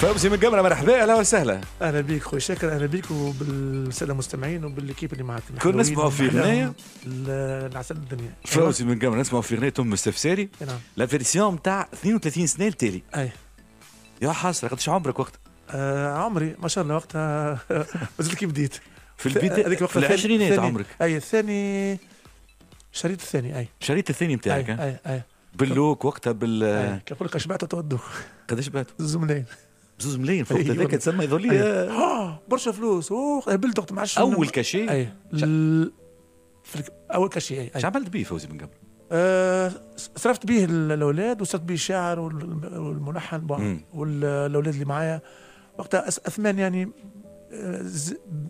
فوزي من قمره مرحبا اهلا وسهلا اهلا بيك خويا شاكر اهلا بيك وبالساده المستمعين وبالكيب اللي معاك كنا نسمعوا في غنايه العسل الدنيا أيوة. فوزي من قمره نسمعوا في غنايه ام استفساري نعم لا فيرسيون تاع 32 سنه التالي اي يا حسره قداش عمرك وقتها؟ آه عمري ما شاء الله وقتها مازلت كي بديت في البيت آه، هذيك في العشرينات عمرك اي الثاني الشريط الثاني اي الشريط الثاني نتاعك اي اي, أي. باللوك وقتها بال كيقول لك شبعت تودو قداش بعت؟ الزملين بزوز ملايين فوق هذاك أيوة. تسمى لي أيوة. برشا فلوس اوه هبلت إيه، معش أيوة. اول كاشي اي اول كاشي اي عملت بيه فوزي من قبل؟ آه، صرفت بيه الاولاد وصرفت بيه الشاعر والملحن والاولاد اللي معايا وقتها اثمان يعني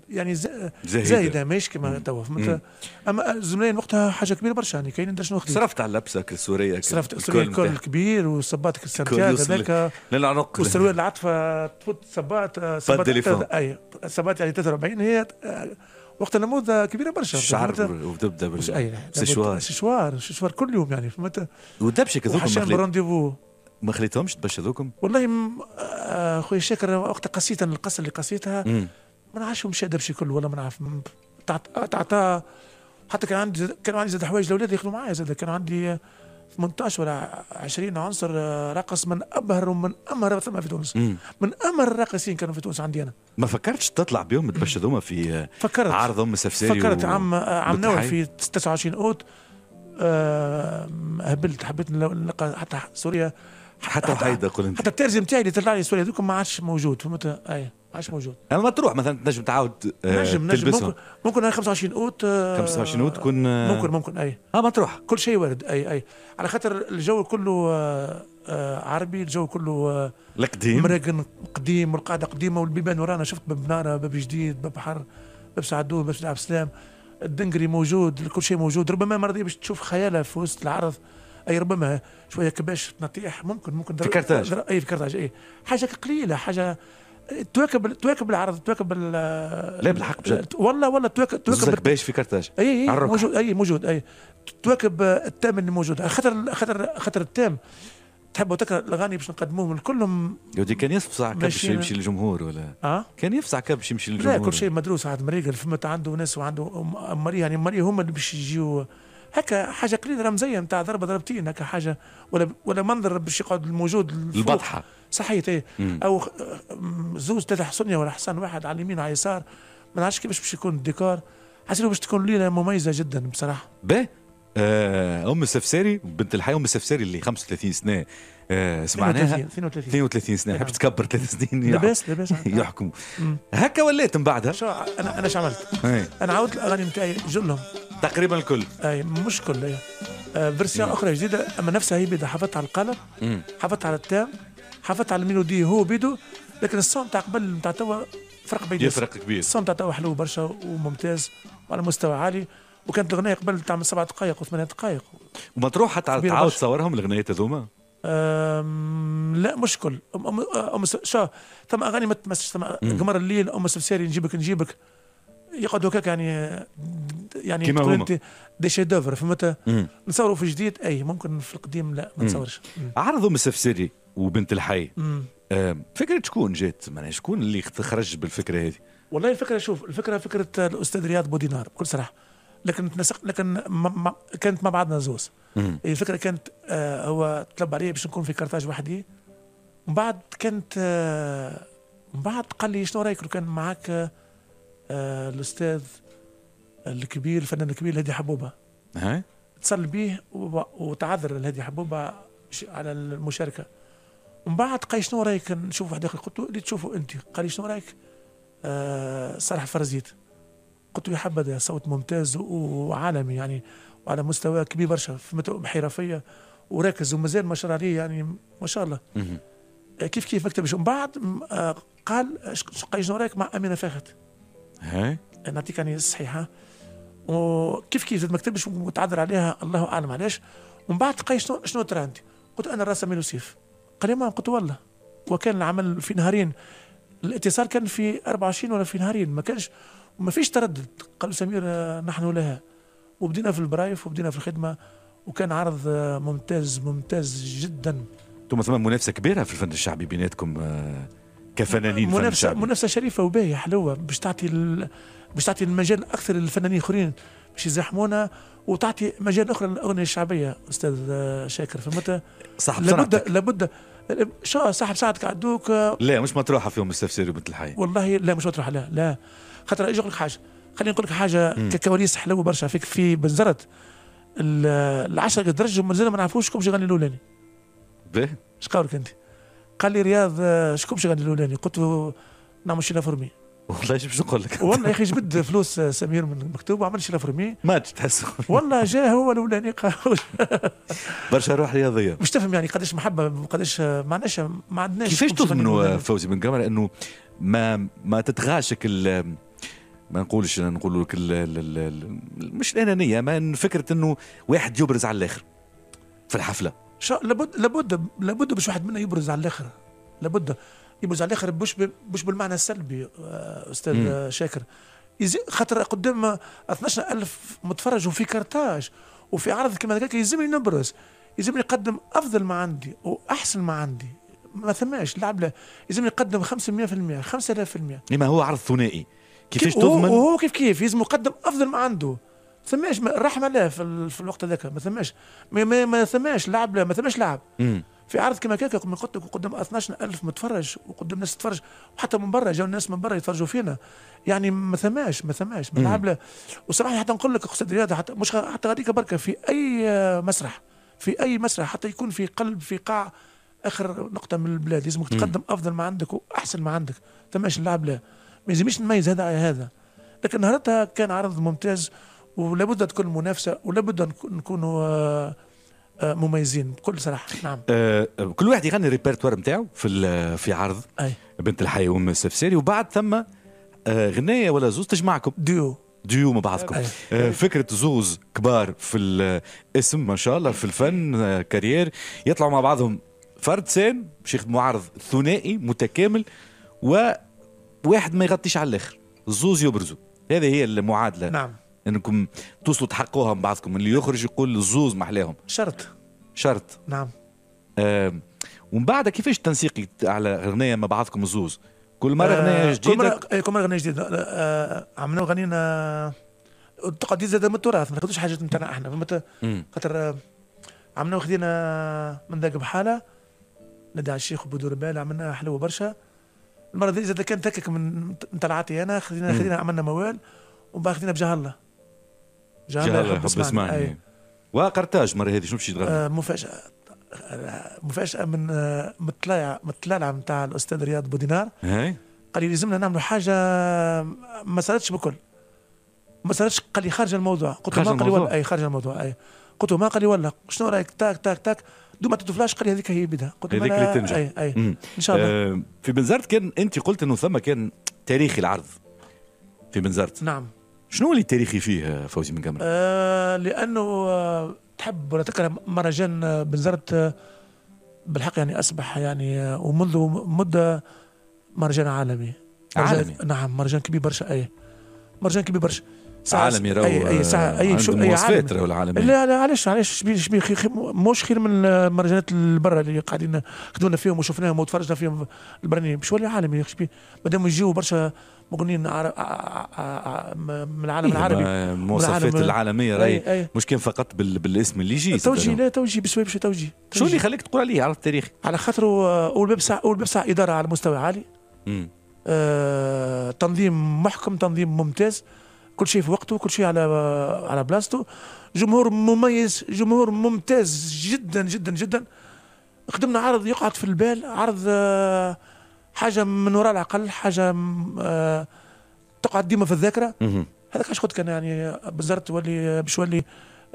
يعني زاهده, زاهدة ماهيش كما توا فهمت اما الزملاين وقتها حاجه كبيره برشا يعني كاين درش وقت صرفت على لبسك السوريه صرفت السوريه الكل الكبير وصباتك السانتياغ هذاك للعنق والسروال العطفه تفوت صبات آه، صبات اي صبات يعني 43 هي آه، وقت نموذة كبيرة برشا الشعر وتبدا بالسشوار السشوار السشوار كل يوم يعني فهمت ودبشك هذوك حشام بالرونديفو ما خليتهمش تبشروكم والله م... آه، خويا شاكر وقت قصيت القصه اللي قصيتها ما نعرفش مش ادب كل ولا ما نعرف تعطى حتى كان عندي كان عندي زاد حوايج الاولاد ياخذوا معايا زاد كان عندي 18 ولا 20 عنصر آه، رقص من ابهر ومن امهر ثم في تونس مم. من امهر الراقصين كانوا في تونس عندي انا ما فكرتش تطلع بيهم تبشذوما في فكرت عرض ام سفسيري فكرت و... عام عام نوع في 29 اوت أه هبلت حبيت نلقى حتى سوريا حتى وحيد قول انت حتى الترجم نتاعي اللي طلع لي السؤال هذوك ما عادش موجود فهمت اي ما عادش موجود انا مطروح مثلا تنجم تعاود آه، نجم نجم ممكن ممكن 25 اوت 25 آه، اوت تكون آه، ممكن ممكن اي اه مطروح كل شيء وارد اي اي على خاطر الجو كله عربي الجو كله القديم مراقن قديم والقاعده قديمه والبيبان ورانا شفت باب ناره باب جديد باب بحر باب سعدون باب عبد السلام الدنقري موجود كل شيء موجود ربما مرضي باش تشوف خياله في وسط العرض اي ربما شويه كباش تنطيح ممكن ممكن في كرتاج اي في كرتاج اي حاجه قليله حاجه تواكب تواكب العرض تواكب لا بالحق بجد والله والله تواكب تواكب باش في كرتاج اي اي موجود اي موجود اي تواكب التام اللي موجود خاطر خاطر خاطر التام تحبوا تكره الاغاني باش نقدموهم كلهم يودي كان يفزع كبش باش يمشي للجمهور ولا اه كان يفزع كبش باش يمشي للجمهور لا كل شيء مدروس عاد مريقل فما عنده ناس وعنده مريه يعني مريه هما اللي باش يجيو هكا حاجه قليله رمزيه نتاع ضربه ضربتين هكا حاجه ولا ولا منظر باش يقعد الموجود البطحه صحيت ايه او زوج ثلاثه حصنيه ولا حصان واحد على اليمين وعلى اليسار ما نعرفش كيفاش باش يكون الديكور حسيت باش تكون ليله مميزه جدا بصراحه باهي ام السفساري بنت الحي ام السفساري اللي 35 سنه آه سمعناها 32 32 سنه نعم. حبت تكبر ثلاث سنين لاباس لاباس يحكموا هكا ولات من بعدها انا انا شو عملت؟ انا عاودت الاغاني نتاعي جلهم تقريبا الكل اي مش كل اي فيرسيون آه، اخرى جديده اما نفسها هي بيدا حافظت على القلم حافظت على التام حافظت على الميلودي هو بيدو لكن الصوم تاع قبل تاع توا فرق بين يفرق كبير الصوم تاع توا حلو برشا وممتاز وعلى مستوى عالي وكانت الاغنيه قبل تعمل سبع دقائق وثمانية دقائق وما تروح حتى تعاود تصورهم الاغنيات هذوما لا مش كل ام ام شو ثم اغاني ما تمسش ثم قمر الليل ام سبساري نجيبك نجيبك يقعد هكاك يعني يعني كما هما دي شي دوفر فهمت نصوروا في جديد اي ممكن في القديم لا ما نصورش عرضوا مسفسري وبنت الحي آه، فكره شكون جات معناها شكون اللي خرج بالفكره هذه والله الفكره شوف الفكره فكره الاستاذ رياض بودينار بكل صراحه لكن تنسق لكن ما ما كانت مع بعضنا زوز الفكره كانت آه هو طلب عليا باش نكون في كارتاج وحدي من بعد كانت آه من بعد قال لي شنو رايك لو كان معاك آه آه، الاستاذ الكبير الفنان الكبير الهادي حبوبه اتصل بيه وتعذر الهادي حبوبه على المشاركه من بعد قال شنو رايك نشوف واحد اخر قلت له اللي تشوفه انت قال لي شنو رايك آه صالح فرزيت قلت له يا حبذا صوت ممتاز وعالمي يعني وعلى مستوى كبير برشا في حرفيه وراكز ومازال ما شاء الله عليه يعني ما شاء الله آه، كيف كيف مكتب من بعد آه، قال قال شنو رايك مع امينه فاخت نعطيك أنا الصحيحة وكيف كيف زاد ما كتبش متعذر عليها الله أعلم علاش ومن بعد تلقى شنو شنو ترى أنت قلت أنا راسمين يوسف قال لي ما قلت والله وكان العمل في نهارين الاتصال كان في 24 ولا في نهارين ما كانش ما فيش تردد قالوا سمير آه، نحن لها وبدينا في البرايف وبدينا في الخدمه وكان عرض آه، ممتاز ممتاز جدا ثم ثم منافسه كبيره في الفن الشعبي بيناتكم آه، كفنانين منافسه منافسه شريفه وباهيه حلوه باش تعطي باش تعطي المجال اكثر للفنانين الاخرين باش يزاحمونا وتعطي مجال اخرى للاغنيه الشعبيه استاذ شاكر فهمت صاحب لابد صنعتك. لابد شو صاحب ساعتك عدوك لا مش مطروحه فيهم السفسير وبنت الحي والله لا مش مطروحه لا لا خاطر اجي لك حاجه خليني نقول لك حاجه ككواليس حلوه برشا فيك في بنزرت العشرة 10 درجه مازال ما نعرفوش شكون باش يغني الاولاني باهي شقولك انت قال لي رياض شكون باش غادي الاولاني قلت له نعمل شي لافورمي والله باش نقول لك والله يا اخي جبد فلوس سمير من المكتوب وعمل شي لافورمي ماتش تحس والله جاء هو الاولاني برشا روح رياضيه مش تفهم يعني قداش محبه قداش عندناش ما عندناش كيفاش تضمنوا فوزي بن قمر انه ما ما تتغاشك ما نقولش نقول لك مش الانانيه ما فكره انه واحد يبرز على الاخر في الحفله شا... لابد لابد لابد باش واحد منا يبرز على الاخر لابد يبرز على الاخر مش ب... مش بالمعنى السلبي آه، استاذ مم. آه، شاكر يزي... خاطر قدام 12000 متفرج وفي كارتاج وفي عرض كما هكاك يلزمني نبرز يلزمني نقدم افضل ما عندي واحسن ما عندي ما ثماش لعب لا يلزمني نقدم 500% 5000% لما هو عرض ثنائي كيفاش تضمن وهو كيف كيف يلزم يقدم افضل ما عنده ثماش الرحمه لا في, في الوقت هذاك ما ثماش ما, ما, ما ثماش لعب لا ما ثماش لعب في عرض كما كاكا كما قلت لك قدام 12000 متفرج وقدام ناس تتفرج وحتى من برا جاو الناس من برا يتفرجوا فينا يعني ما ثماش ما ثماش ما لعب لا وصراحه حتى نقول لك استاذ الرياضه حتى مش حتى غاديك بركه في اي مسرح في اي مسرح حتى يكون في قلب في قاع اخر نقطه من البلاد لازمك تقدم افضل ما عندك واحسن ما عندك ثماش اللعب لا ما يلزمش نميز هذا على هذا لكن نهارتها كان عرض ممتاز ولابد تكون منافسه ولابد نكونوا آه، آه، مميزين بكل صراحه نعم آه, آه، كل واحد يغني الريبرتوار نتاعو في في عرض أي. بنت الحي وام السفساري وبعد ثم آه غنايه ولا زوز تجمعكم ديو ديو مع بعضكم آه فكره زوز كبار في الاسم ما شاء الله في الفن آه كارير يطلعوا مع بعضهم فرد سين باش يخدموا عرض ثنائي متكامل وواحد ما يغطيش على الاخر الزوز يبرزوا هذه هي المعادله نعم انكم توصلوا تحققوها من بعضكم اللي يخرج يقول الزوز محلاهم شرط شرط نعم آه ومن بعد كيفاش التنسيق على غنايه مع بعضكم الزوز كل مره آه غنايه جديده كل مره غنايه جديده إيه، آه عملنا غنينا تقعد زاد من التراث ما ناخذوش حاجات نتاعنا احنا فهمت خاطر آه، عملنا وخذينا من ذاك بحاله ندعي الشيخ وبدور بال عملنا حلوه برشا المره دي زاد كان تكك من نتاع انا خذينا خذينا عملنا موال ومن بعد خذينا بجاه الله جهل حب اسمعني أي. وقرطاج مرة هذه شنو باش تغني؟ آه مفاجأة آه، مفاجأة من آه من متاع نتاع الأستاذ رياض بودينار قال لي لازمنا نعملوا حاجة ما صارتش بكل ما صارتش قال لي خارج الموضوع قلت له ما قال لي ولا أي خارج الموضوع أي قلت له ما قال لي ولا شنو رأيك تاك تاك تاك دوما تتفلاش قال لي هذيك هي بدها قلت هذيك اللي تنجح اي اي مم. ان شاء الله آه في بنزرت كان انت قلت انه ثم كان تاريخي العرض في بنزرت نعم شنو اللي تاريخي فيه آه، فوزي من قمر؟ آه لانه آه، تحب ولا تكره مهرجان آه، بنزرت بالحق يعني اصبح يعني ومنذ مده مهرجان عالمي عالمي نعم مهرجان كبير برشا اي مهرجان كبير برشا عالمي راهو اي اي ساعه اي شو اي عالم راهو العالمي لا لا علاش علاش شبيه مش خير من مهرجانات البرا اللي قاعدين خدونا فيهم وشفناهم وتفرجنا فيهم البرانيين باش يولي عالمي يا اخي مادام يجيو برشا مغنيين من العالم إيه، العربي المواصفات العالميه راهي مش كان فقط بال... بالاسم اللي يجي توجيه لا توجيه بسوي باش توجيه شو اللي خليك تقول عليه على التاريخ على خاطر اول باب اول باب اداره على مستوى عالي آه تنظيم محكم تنظيم ممتاز آه كل شيء في وقته كل شيء على على بلاصته جمهور مميز جمهور ممتاز جدا جدا جدا خدمنا عرض يقعد في البال عرض آه، حاجه من وراء العقل حاجه آه، تقعد ديما في الذاكره هذاك علاش قلت لك انا يعني بزرت تولي آه، باش يولي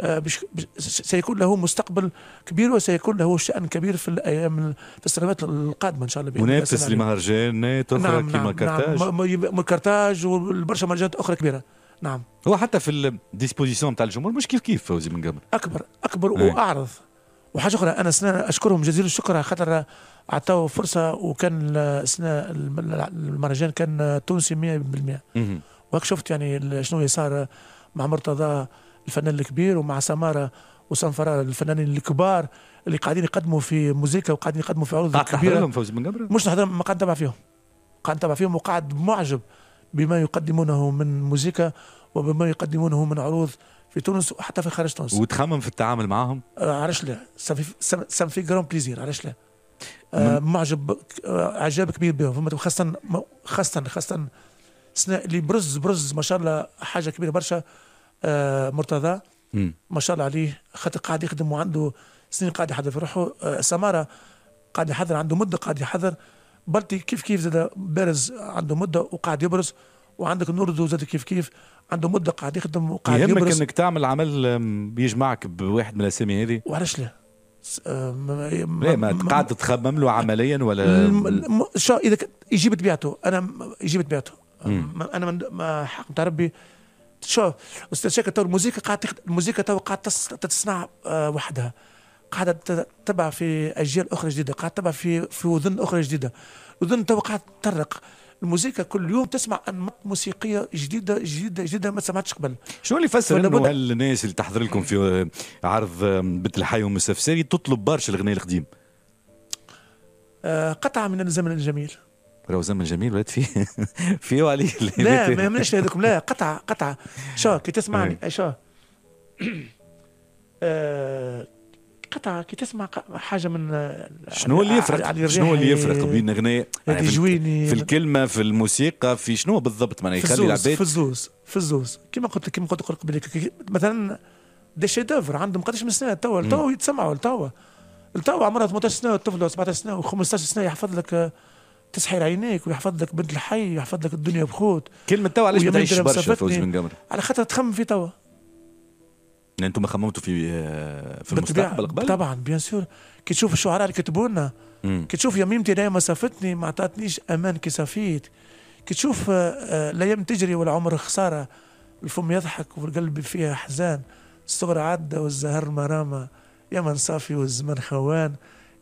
بش سيكون له مستقبل كبير وسيكون له شأن كبير في الأيام في السنوات القادمة إن شاء الله منافس لمهرجانات أخرى نعم كما نعم،, نعم كرتاج نعم كرتاج وبرشا مهرجانات أخرى كبيرة نعم هو حتى في الديسبوزيسيون نتاع الجمهور مش كيف كيف فوزي من قبل اكبر اكبر إيه. واعرض وحاجه اخرى انا سنة اشكرهم جزيل الشكر خاطر عطاو فرصه وكان سنة المهرجان كان تونسي 100% وهك شفت يعني شنو صار مع مرتضى الفنان الكبير ومع سماره وسام فرار الفنانين الكبار اللي قاعدين يقدموا في موزيكا وقاعدين يقدموا في عروض كبيره لهم مش نحضر ما قاعد نتابع فيهم قاعد نتابع فيهم وقاعد معجب بما يقدمونه من موزيكا وبما يقدمونه من عروض في تونس وحتى في خارج تونس وتخمم في التعامل معهم؟ آه، علاش لا سام في جران بليزير علاش لا آه، معجب آه، اعجاب كبير بهم فما خاصه خاصه خاصه سناء اللي برز برز ما شاء الله حاجه كبيره برشا مرتضى ما شاء الله عليه خاطر قاعد يخدم وعنده سنين قاعد يحضر في روحه سماره قاعد يحضر عنده مده قاعد يحضر بلتي كيف كيف زاد بارز عنده مده وقاعد يبرز وعندك نوردو زاد كيف كيف عنده مده قاعد يخدم وقاعد يهمك يبرز انك تعمل عمل بيجمعك بواحد من الاسامي هذه وعلاش لا ليه آه، ما قاعد تخمم له عمليا ولا شو اذا يجيب تبيعته انا يجيب تبيعته انا من حق نتاع ربي شوف استاذ شاكر تو الموسيقى قاعد الموسيقى تو قاعد تصنع آه، وحدها قاعده تبع في اجيال اخرى جديده قاعده تبع في في اذن اخرى جديده اذن تو قاعده تطرق الموسيقى كل يوم تسمع انماط موسيقيه جديده جديده جديده ما سمعتش قبل شنو اللي يفسر انه الناس اللي تحضر لكم في عرض بنت الحي ومسفساري تطلب برشا الغناء القديم آه، قطعه من الزمن الجميل راهو زمن جميل ولاد فيه فيه وعليه لا ما يهمنيش هذوكم لا قطعه قطعه شو كي تسمعني إيه. شو آه، قطعه كي تسمع حاجه من شنو اللي يفرق شنو اللي يفرق بين غناء يعني في, في الكلمه في الموسيقى في شنو بالضبط معناها يخلي العباد في الزوز في الزوز كما قلت كما قلت لك قبل مثلا دي شي دوفر عندهم قداش من سنه توا توا يتسمعوا توا توا عمرها 18 سنه الطفل 17 سنه و15 سنه يحفظ لك آه، تسحر عينيك ويحفظ لك بنت الحي ويحفظ لك الدنيا بخوت كلمه توا علاش ما تعيش برشا فوز بن قمر على خاطر تخمم في توا يعني انتم خممتوا في في المستقبل قبل طبعا بيان سور كي تشوف الشعراء اللي كتبوا لنا كي تشوف يميمتي لا مسافتني ما عطاتنيش امان كي صافيت كي تشوف آه، آه، الايام تجري والعمر خساره الفم يضحك والقلب فيها حزان الصغر عدى والزهر مرامة يا من صافي والزمن خوان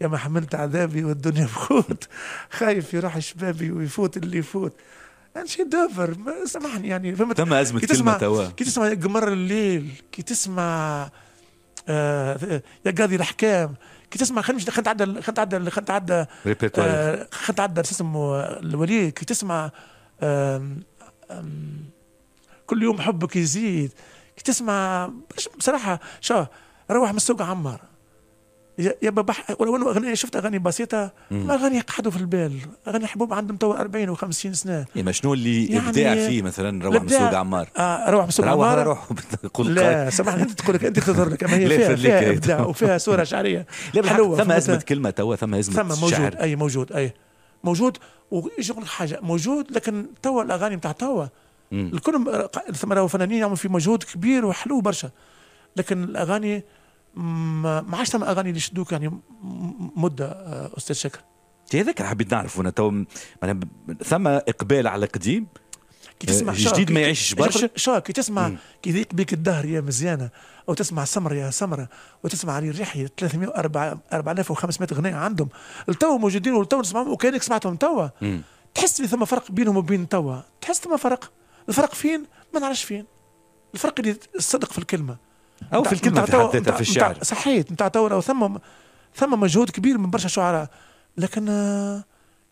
يا ما حملت عذابي والدنيا بخوت خايف يروح شبابي ويفوت اللي يفوت شي دافر سامحني يعني فهمت تم ازمه كي تسمع كي تسمع قمر الليل كي تسمع آه يا قاضي الاحكام كي تسمع خلينا نمشي خلينا نتعدى خلينا نتعدى خلينا نتعدى آه، خلينا نتعدى شو اسمه الولي كي تسمع كل يوم حبك يزيد كي تسمع بصراحه شو روح من السوق عمار يا بح... ولو انه اغنيه شفت اغاني بسيطه ما اغاني قعدوا في البال اغاني حبوب عندهم تو 40 و50 سنه إيه يعني ما شنو اللي يعني ابداع فيه مثلا روح مسوق عمار آه روح مسوق عمار روح قول لا سامحني انت تقول لك انت تظهر لك اما هي فيها, فيها ابداع وفيها صوره شعريه حلوه ثم ازمه كلمه توا ثم ازمه ثم موجود شعر. اي موجود اي موجود ويجي حاجه موجود لكن توا الاغاني نتاع توا الكل ثم فنانين يعملوا في مجهود كبير وحلو برشا لكن الاغاني ما عادش ثم اغاني اللي شدوك يعني مده آه، استاذ شكر هذاك اللي حبيت نعرف انا تو ثم اقبال على القديم كي تسمع الجديد آه، ما يعيشش برشا شو كي تسمع كي يضيق بيك الدهر يا مزيانه او تسمع سمر يا سمره وتسمع علي الريحي 300 4500 غنية عندهم التو موجودين والتو نسمعهم وكانك سمعتهم توا تحس في ثم فرق بينهم وبين توا تحس ثم فرق الفرق فين ما نعرفش فين الفرق اللي الصدق في الكلمه او في الكلمه نتاع حد في الشعر صحيت نتاع تو ثم ثم مجهود كبير من برشا شعراء لكن آه،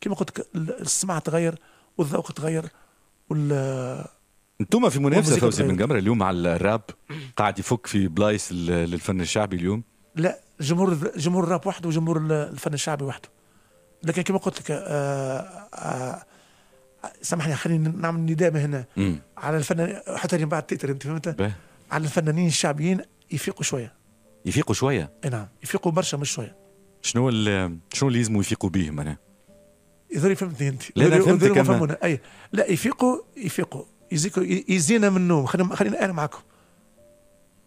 كما قلت السمع تغير والذوق تغير وال انتم في منافسه فوزي بن قمر اليوم على الراب قاعد يفك في بلايص للفن الشعبي اليوم لا جمهور جمهور الراب وحده وجمهور الفن الشعبي وحده لكن كما قلت لك آه، آه، سامحني خليني نعمل نداء هنا على الفن حتى بعد تيتر انت فهمت على الفنانين الشعبيين يفيقوا شويه يفيقوا شويه اي نعم يفيقوا برشا مش شويه شنو شنو اللي لازم يفيقوا به معناها يظهر فهمتني انت لا لا فهمتك اي لا يفيقوا يفيقوا يزيكوا يزينا من النوم خلينا خلينا انا معكم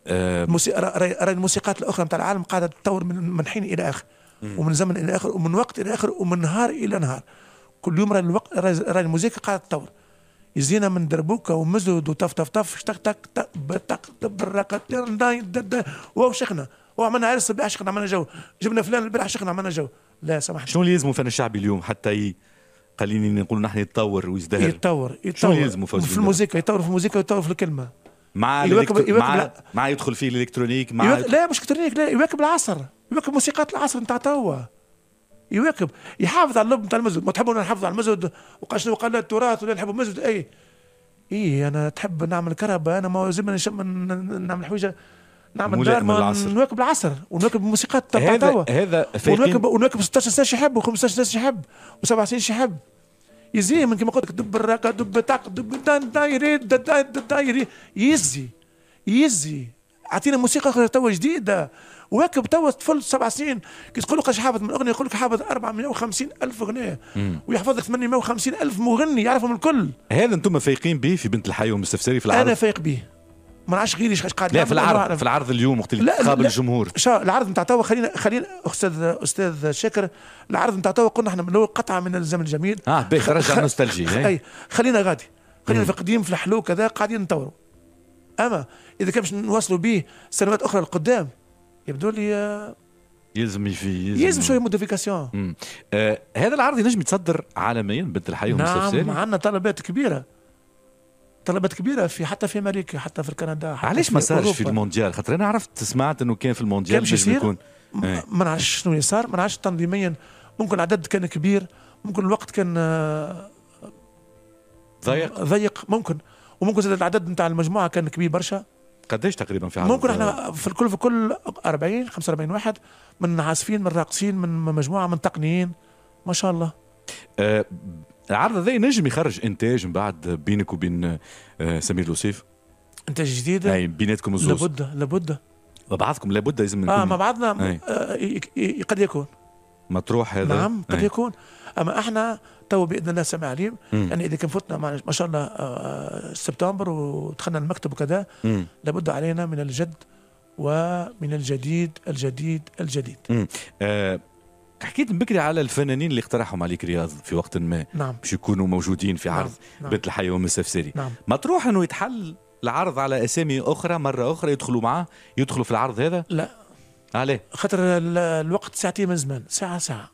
أه الموسيقى راي الموسيقات الاخرى نتاع العالم قاعده تتطور من, من حين الى اخر مم. ومن زمن الى اخر ومن وقت الى اخر ومن نهار الى نهار كل يوم راي الوقت راي الموسيقى قاعده تتطور يزينا من دربوكا ومزود وطف طف طف شتق تك تب تك تبرق وشخنا وعملنا عرس البارح شخنا عملنا جو جبنا فلان البارح شخنا عملنا جو لا سمحت شنو اللي يلزموا الفن الشعبي اليوم حتى ي... خليني نقول نحن يتطور ويزدهر يتطور يتطور شنو يلزموا في الموسيقى يتطور في الموسيقى يتطور في الكلمه مع يواكب الالكتر... يواكب مع... لا. مع يدخل فيه الالكترونيك مع يواكب... لا مش الكترونيك لا يواكب العصر يواكب موسيقات العصر نتاع توا يواكب يحافظ على اللب نتاع المسجد ما تحبوا نحافظ على المسجد وقال شنو التراث ولا نحبوا المسجد اي اي انا تحب نعمل كهرباء انا ما لازم نعمل حويجه نعمل دار نواكب العصر ونواكب الموسيقى تاع توا هذا ونواكب ونواكب 16 سنه يحب و15 سنه يحب و7 سنين يحب يزي من كما قلت لك دب الراكه دب تاق دب دان دايري دايري يزي يزي اعطينا موسيقى توا جديده واكب توا طفل سبع سنين كي تقول له حافظ من اغنيه يقول لك حافظ 450 الف اغنيه ويحفظ لك 850 الف مغني يعرفهم الكل هذا انتم فايقين به في بنت الحي والمستفسري في العرض انا فايق به ما نعرفش غيري ايش قاعد لا في العرض في العرض اليوم وقت اللي قابل الجمهور العرض نتاع توا خلينا خلينا استاذ استاذ شاكر العرض نتاع توا قلنا احنا من الاول قطعه من الزمن الجميل اه باهي رجع نوستالجي اي خلينا غادي خلينا في قديم في الحلو كذا قاعدين نطوروا اما اذا كان باش نواصلوا به سنوات اخرى لقدام يبدو لي آه، يلزم في يلزم, يلزم شويه موديفيكاسيون آه هذا العرض ينجم يتصدر عالميا بنت الحي نعم عندنا طلبات كبيره طلبات كبيره في حتى في امريكا حتى في كندا علاش ما صارش في المونديال خاطر انا عرفت سمعت انه كان في المونديال باش يكون آه. ما نعرفش شنو صار ما نعرفش تنظيميا ممكن العدد كان كبير ممكن الوقت كان آه، ضيق ضيق ممكن وممكن زاد العدد نتاع المجموعه كان كبير برشا قديش تقريبا في عدد ممكن احنا في الكل في الكل 40 45 واحد من عازفين من راقصين من مجموعه من تقنيين ما شاء الله أه العرض هذا نجم يخرج انتاج من بعد بينك وبين أه سمير لوسيف انتاج جديد اي بيناتكم الزوز لابد لابد بعضكم لابد لازم اه مع بعضنا آه قد يكون مطروح هذا نعم قد يكون اما احنا تو باذن الله سامع عليم يعني اذا كان فتنا ما شاء الله آه، آه، سبتمبر ودخلنا المكتب وكذا لابد علينا من الجد ومن الجديد الجديد الجديد أه حكيت بكري على الفنانين اللي اقترحهم عليك رياض في وقت ما نعم باش يكونوا موجودين في عرض نعم. بيت الحي السفسري نعم. مطروح نعم. انه يتحل العرض على اسامي اخرى مره اخرى يدخلوا معاه يدخلوا في العرض هذا لا عليه خاطر الوقت ساعتين من زمان ساعه ساعه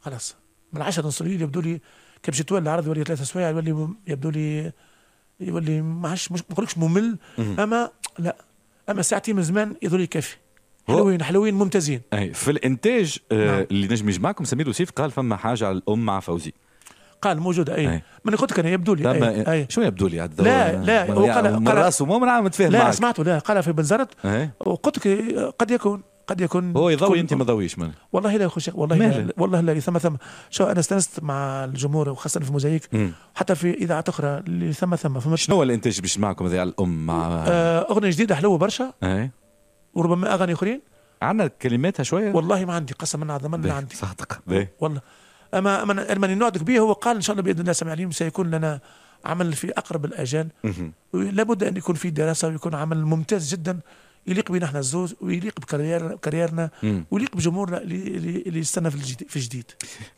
خلاص من 10 نصريين يبدو لي كان يتولى العرض يولي ثلاثة سوايع يولي يبدو لي يولي ما عادش مش نقولكش ممل اما لا اما ساعتين من زمان يظهر لي كافي حلوين حلوين ممتازين أي في الانتاج آه نعم. اللي نجم يجمعكم سمير وسيف قال فما حاجه على الام مع فوزي قال موجودة أي, أي. من قلت لك أنا يبدو لي أي. أي. شو يبدو لي هذا لا لا هو يعني قال قال راسه مو من عم تفهم لا معك. سمعته لا قال في بنزرت وقلت لك قد يكون قد يكون هو يضوي انت ما ضويش من والله لا يا شيخ والله لا والله لا ثم ثم شو انا استانست مع الجمهور وخاصه في موزايك حتى في اذاعات اخرى اللي ثم ثم فهمت شنو الانتاج باش معكم هذا الام مع آه، اغنيه جديده حلوه برشا وربما اغاني اخرين عندنا كلماتها شويه والله ما عندي قسما عظما ما عندي صادق والله اما من نعدك به هو قال ان شاء الله باذن الله سمع اليوم سيكون لنا عمل في اقرب الاجال لابد ان يكون في دراسه ويكون عمل ممتاز جدا يليق بنا احنا الزوز ويليق بكاريرنا ويليق بجمهورنا اللي اللي يستنى في الجديد في جديد.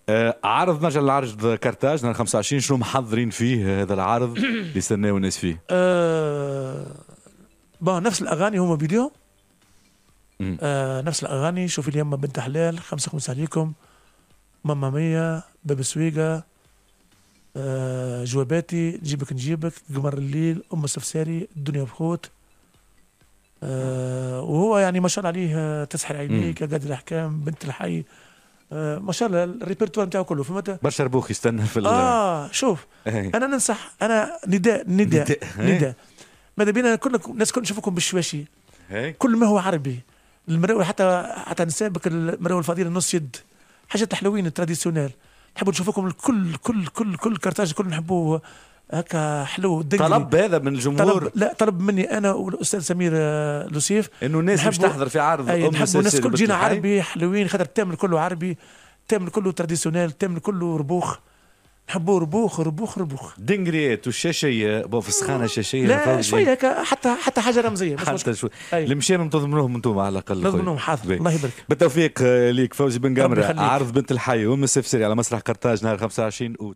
آه عرض نجل العرض كارتاج 25 شنو محضرين فيه هذا العرض اللي يستناو الناس فيه؟ آه بون نفس الاغاني هما بيديهم آه نفس الاغاني شوفي اليوم بنت حلال خمسة خمسة عليكم ماما ميا باب سويقة آه جواباتي نجيبك نجيبك قمر الليل أم السفساري الدنيا بخوت آه وهو يعني ما شاء الله عليه آه، تسحر عينيك قاد الأحكام بنت الحي آه ما شاء الله الريبرتوار نتاعو كله فهمت برشا ربوخ يستنى في اه شوف إيه. انا ننصح انا نداء نداء نداء إيه. ماذا بينا كل الناس كل نشوفكم بالشواشي إيه. كل ما هو عربي المراوي حتى حتى نسابك المراوي الفضيله نص يد حاجات الحلوين التراديسيونيل نحبوا نشوفوكم الكل الكل كل كل كرتاج كل نحبوه هكا حلو دنجلي. طلب هذا من الجمهور طلب لا طلب مني انا والاستاذ سمير آه، لوسيف انه الناس مش تحضر في عرض أي نحبوا الناس كل جينا عربي حلوين خاطر التامل كله عربي التامل كله تراديسيونيل التامل كله ربوخ نحبوا ربوخ ربوخ ربوخ دنجريت والشاشيه بو في السخانه الشاشيه لا شويه هكا حتى حتى حاجه رمزيه مش حتى شويه أيوه. المشام تضمنوهم انتم على الاقل تضمنوهم حافظ الله يبارك بالتوفيق ليك فوزي بن قمره عرض بنت الحي وام السفسري على مسرح قرطاج نهار 25 اوت